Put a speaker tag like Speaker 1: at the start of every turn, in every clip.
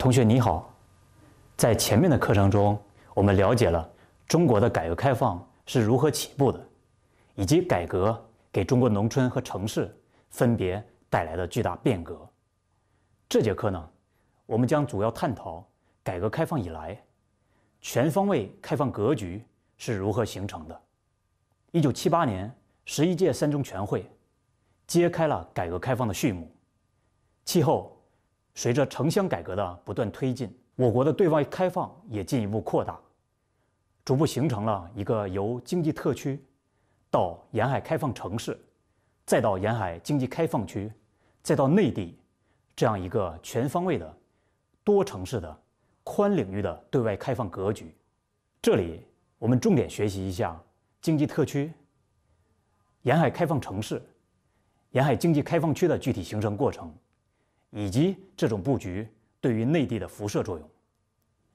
Speaker 1: 同学你好，在前面的课程中，我们了解了中国的改革开放是如何起步的，以及改革给中国农村和城市分别带来的巨大变革。这节课呢，我们将主要探讨改革开放以来全方位开放格局是如何形成的。一九七八年十一届三中全会揭开了改革开放的序幕，其后。随着城乡改革的不断推进，我国的对外开放也进一步扩大，逐步形成了一个由经济特区到沿海开放城市，再到沿海经济开放区，再到内地这样一个全方位的、多城市的、宽领域的对外开放格局。这里，我们重点学习一下经济特区、沿海开放城市、沿海经济开放区的具体形成过程。以及这种布局对于内地的辐射作用。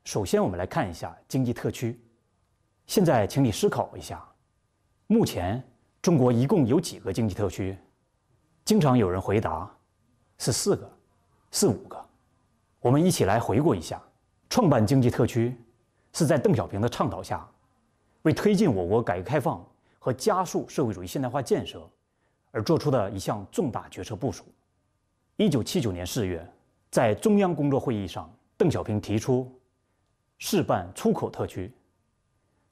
Speaker 1: 首先，我们来看一下经济特区。现在，请你思考一下，目前中国一共有几个经济特区？经常有人回答是四个、四五个。我们一起来回顾一下：创办经济特区是在邓小平的倡导下，为推进我国改革开放和加速社会主义现代化建设而做出的一项重大决策部署。一九七九年四月，在中央工作会议上，邓小平提出试办出口特区。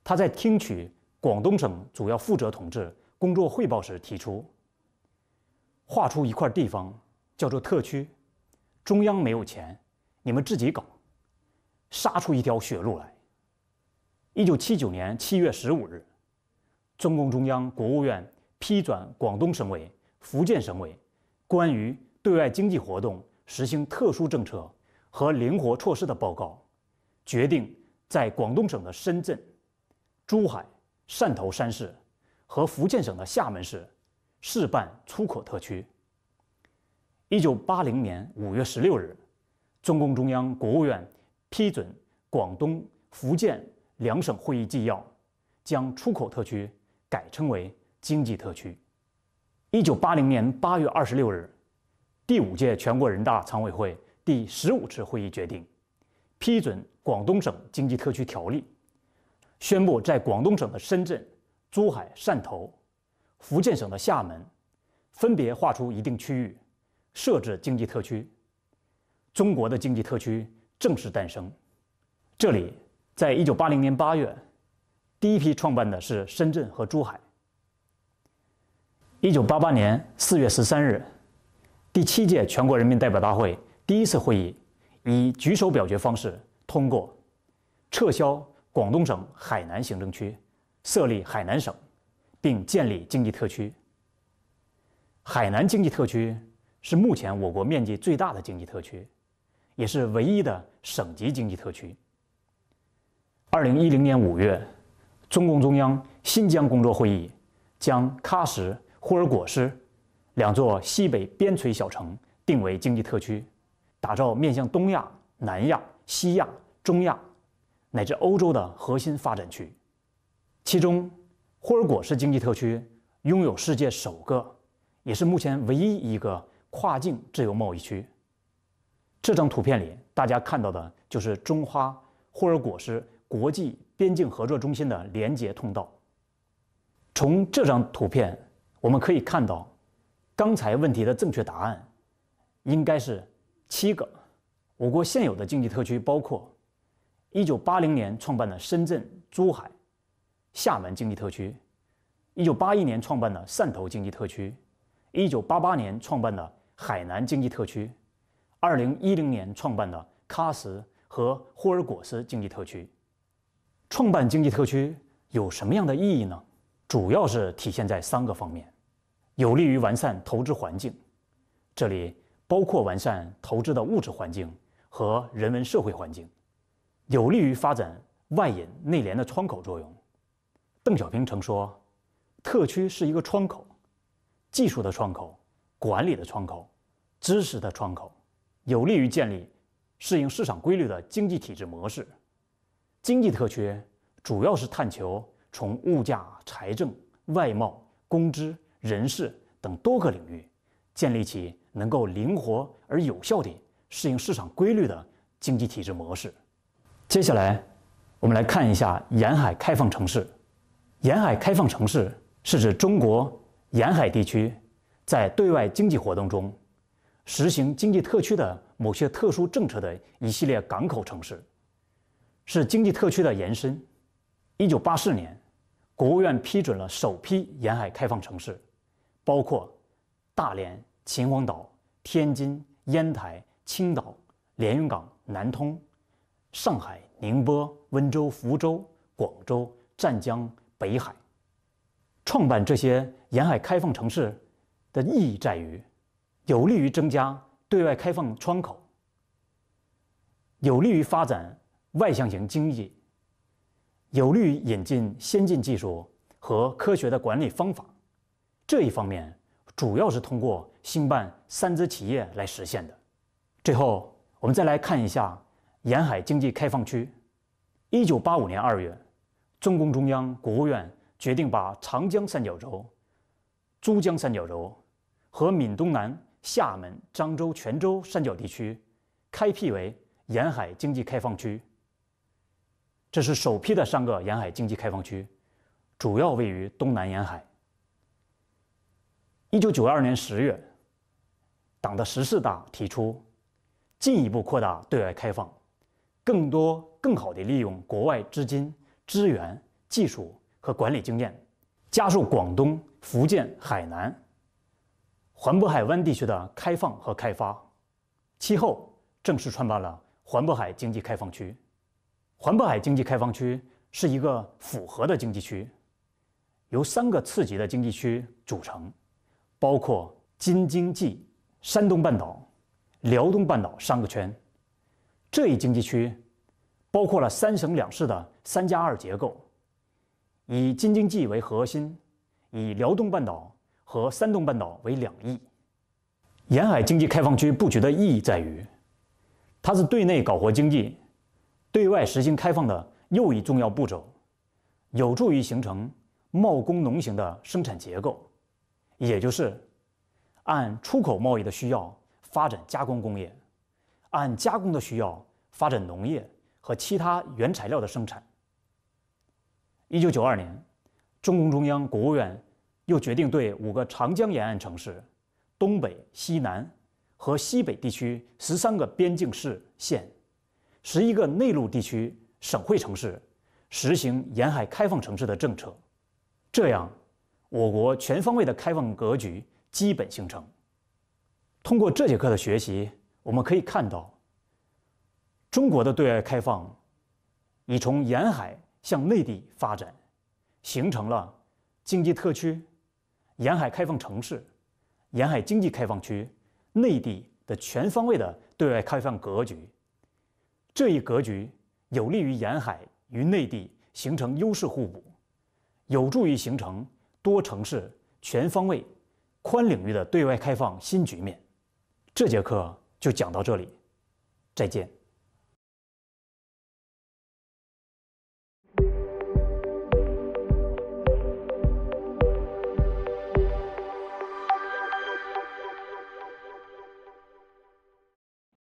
Speaker 1: 他在听取广东省主要负责同志工作汇报时提出，划出一块地方叫做特区，中央没有钱，你们自己搞，杀出一条血路来。一九七九年七月十五日，中共中央、国务院批转广东省委、福建省委关于对外经济活动实行特殊政策和灵活措施的报告，决定在广东省的深圳、珠海、汕头三市和福建省的厦门市试办出口特区。一九八零年五月十六日，中共中央、国务院批准广东、福建两省会议纪要，将出口特区改称为经济特区。一九八零年八月二十六日。第五届全国人大常委会第十五次会议决定批准《广东省经济特区条例》，宣布在广东省的深圳、珠海、汕头，福建省的厦门，分别划出一定区域，设置经济特区。中国的经济特区正式诞生。这里，在一九八零年八月，第一批创办的是深圳和珠海。一九八八年四月十三日。第七届全国人民代表大会第一次会议以举手表决方式通过撤销广东省海南行政区，设立海南省，并建立经济特区。海南经济特区是目前我国面积最大的经济特区，也是唯一的省级经济特区。二零一零年五月，中共中央新疆工作会议将喀什、霍尔果斯。两座西北边陲小城定为经济特区，打造面向东亚、南亚、西亚、中亚乃至欧洲的核心发展区。其中，霍尔果斯经济特区拥有世界首个，也是目前唯一一个跨境自由贸易区。这张图片里大家看到的就是中哈霍尔果斯国际边境合作中心的连接通道。从这张图片我们可以看到。刚才问题的正确答案，应该是七个。我国现有的经济特区包括：一九八零年创办的深圳、珠海、厦门经济特区；一九八一年创办的汕头经济特区；一九八八年创办的海南经济特区；二零一零年创办的喀什和霍尔果斯经济特区。创办经济特区有什么样的意义呢？主要是体现在三个方面。有利于完善投资环境，这里包括完善投资的物质环境和人文社会环境，有利于发展外引内联的窗口作用。邓小平曾说：“特区是一个窗口，技术的窗口，管理的窗口，知识的窗口，有利于建立适应市场规律的经济体制模式。”经济特区主要是探求从物价、财政、外贸、工资。人事等多个领域，建立起能够灵活而有效地适应市场规律的经济体制模式。接下来，我们来看一下沿海开放城市。沿海开放城市是指中国沿海地区在对外经济活动中实行经济特区的某些特殊政策的一系列港口城市，是经济特区的延伸。一九八四年，国务院批准了首批沿海开放城市。包括大连、秦皇岛、天津、烟台、青岛、连云港、南通、上海、宁波、温州、福州、广州、湛江、北海。创办这些沿海开放城市的意义在于，有利于增加对外开放窗口，有利于发展外向型经济，有利于引进先进技术和科学的管理方法。这一方面主要是通过兴办三资企业来实现的。最后，我们再来看一下沿海经济开放区。一九八五年二月，中共中央、国务院决定把长江三角洲、珠江三角洲和闽东南、厦门、漳州、泉州三角地区开辟为沿海经济开放区。这是首批的三个沿海经济开放区，主要位于东南沿海。一九九二年十月，党的十四大提出进一步扩大对外开放，更多更好地利用国外资金、资源、技术和管理经验，加速广东、福建、海南、环渤海湾地区的开放和开发。其后正式创办了环渤海经济开放区。环渤海经济开放区是一个复合的经济区，由三个次级的经济区组成。包括京津冀、山东半岛、辽东半岛三个圈，这一经济区包括了三省两市的“三加二”结构，以京津冀为核心，以辽东半岛和山东半岛为两翼。沿海经济开放区布局的意义在于，它是对内搞活经济、对外实行开放的又一重要步骤，有助于形成贸工农型的生产结构。也就是，按出口贸易的需要发展加工工业，按加工的需要发展农业和其他原材料的生产。一九九二年，中共中央、国务院又决定对五个长江沿岸城市、东北、西南和西北地区十三个边境市、县、十一个内陆地区省会城市实行沿海开放城市的政策，这样。我国全方位的开放格局基本形成。通过这节课的学习，我们可以看到，中国的对外开放已从沿海向内地发展，形成了经济特区、沿海开放城市、沿海经济开放区、内地的全方位的对外开放格局。这一格局有利于沿海与内地形成优势互补，有助于形成。多城市、全方位、宽领域的对外开放新局面。这节课就讲到这里，再见。